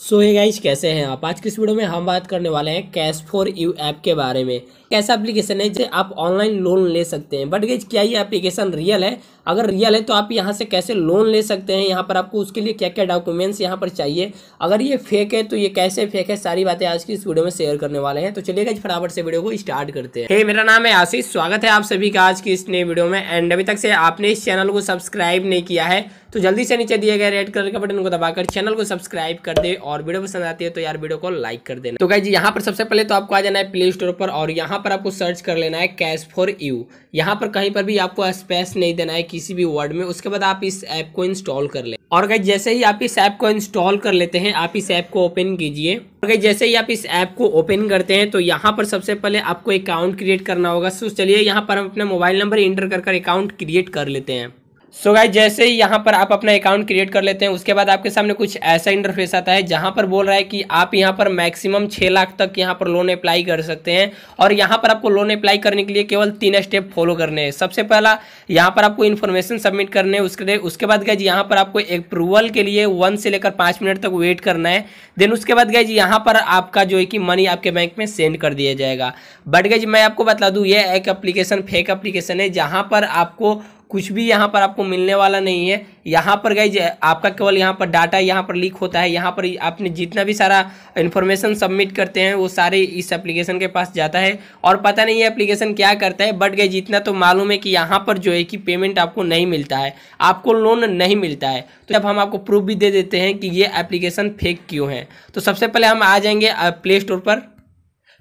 सो ये गाइज कैसे हैं आप आज की इस वीडियो में हम बात करने वाले हैं कैश फॉर यू ऐप के बारे में कैसा एप्लीकेशन है जिसे आप ऑनलाइन लोन ले सकते हैं बट गाइज क्या ये एप्लीकेशन रियल है अगर रियल है तो आप यहाँ से कैसे लोन ले सकते हैं यहाँ पर आपको उसके लिए क्या क्या डॉक्यूमेंट्स यहाँ पर चाहिए अगर ये फेक है तो ये कैसे फेक है सारी बातें आज की इस वीडियो में शेयर करने वाले हैं तो चलिए गाइज फटाफट से वीडियो को स्टार्ट करते हैं हे मेरा नाम है आशीष स्वागत है आप सभी का आज की इस नई वीडियो में एंड अभी तक से आपने इस चैनल को सब्सक्राइब नहीं किया है तो जल्दी से नीचे दिए गए रेड कलर के बटन को दबाकर चैनल को सब्सक्राइब कर दे और और वीडियो पसंद आती है तो यार वीडियो को लाइक कर देना तो जी यहाँ पर सबसे पहले तो आपको आ जाना है प्ले स्टोर पर और यहाँ पर आपको सर्च कर लेना है कैश फॉर यू यहाँ पर कहीं पर भी आपको स्पेस नहीं देना है किसी भी वर्ड में उसके बाद आप इस ऐप को इंस्टॉल कर ले और गाइज जैसे ही आप इस ऐप को इंस्टॉल कर लेते हैं आप इस ऐप को ओपन कीजिए और गाइज जैसे ही आप इस ऐप को ओपन करते हैं तो यहाँ पर सबसे पहले आपको अकाउंट क्रिएट करना होगा सो चलिए यहाँ पर हम अपने मोबाइल नंबर इंटर कर अकाउंट क्रिएट कर लेते हैं सो so गाइज जैसे ही यहाँ पर आप अपना अकाउंट क्रिएट कर लेते हैं उसके बाद आपके सामने कुछ ऐसा इंटरफेस आता है जहाँ पर बोल रहा है कि आप यहाँ पर मैक्सिमम छः लाख तक यहाँ पर लोन अप्लाई कर सकते हैं और यहाँ पर आपको लोन अप्लाई करने के लिए केवल तीन स्टेप फॉलो करने हैं सबसे पहला यहाँ पर आपको इन्फॉर्मेशन सबमिट करने है उसके उसके बाद जी यहाँ पर आपको अप्रूवल के लिए वन से लेकर पाँच मिनट तक वेट करना है देन उसके बाद जी यहाँ पर आपका जो है कि मनी आपके बैंक में सेंड कर दिया जाएगा बट जी मैं आपको बता दूँ यह एक अप्लीकेशन फेक अप्लीकेशन है जहाँ पर आपको कुछ भी यहाँ पर आपको मिलने वाला नहीं है यहाँ पर गई आपका केवल यहाँ पर डाटा यहाँ पर लीक होता है यहाँ पर आपने जितना भी सारा इन्फॉर्मेशन सबमिट करते हैं वो सारे इस एप्लीकेशन के पास जाता है और पता नहीं ये एप्लीकेशन क्या करता है बट गए जितना तो मालूम है कि यहाँ पर जो है कि पेमेंट आपको नहीं मिलता है आपको लोन नहीं मिलता है तो जब हम आपको प्रूफ भी दे देते हैं कि ये एप्लीकेशन फेक क्यों है तो सबसे पहले हम आ जाएंगे प्ले स्टोर पर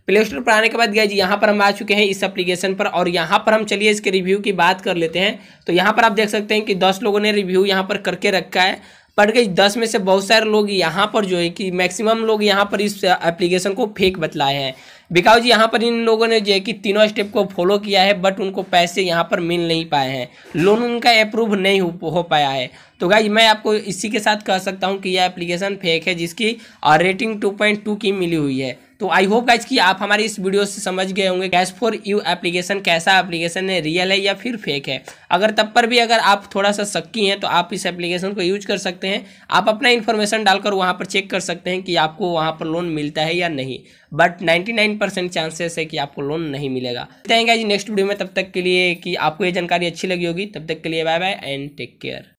प्ले स्टोर पर आने के बाद जी यहाँ पर हम आ चुके हैं इस एप्लीकेशन पर और यहाँ पर हम चलिए इसके रिव्यू की बात कर लेते हैं तो यहाँ पर आप देख सकते हैं कि दस लोगों ने रिव्यू यहाँ पर करके रखा है पर गई दस में से बहुत सारे लोग यहाँ पर जो है कि मैक्सिमम लोग यहाँ पर इस एप्लीकेशन को फेक बतलाए हैं बिकाउज यहाँ पर इन लोगों ने जो है कि तीनों स्टेप को फॉलो किया है बट उनको पैसे यहाँ पर मिल नहीं पाए हैं लोन उनका अप्रूव नहीं हो, पाया है तो गाई मैं आपको इसी के साथ कह सकता हूँ कि यह एप्लीकेशन फेक है जिसकी रेटिंग टू पॉइंट टू की मिली हुई है तो आई होप गाइज कि आप हमारे इस वीडियो से समझ गए होंगे कैश फॉर यू एप्लीकेशन कैसा एप्लीकेशन है रियल है या फिर फेक है अगर तब पर भी अगर आप थोड़ा सा शक्की हैं तो आप इस एप्लीकेशन को यूज कर सकते हैं आप अपना इन्फॉर्मेशन डालकर वहाँ पर चेक कर सकते हैं कि आपको वहाँ पर लोन मिलता है या नहीं बट नाइन्टी चांसेस है कि आपको लोन नहीं मिलेगा बताएंगे जी नेक्स्ट वीडियो में तब तक के लिए कि आपको ये जानकारी अच्छी लगी होगी तब तक के लिए bye bye and take care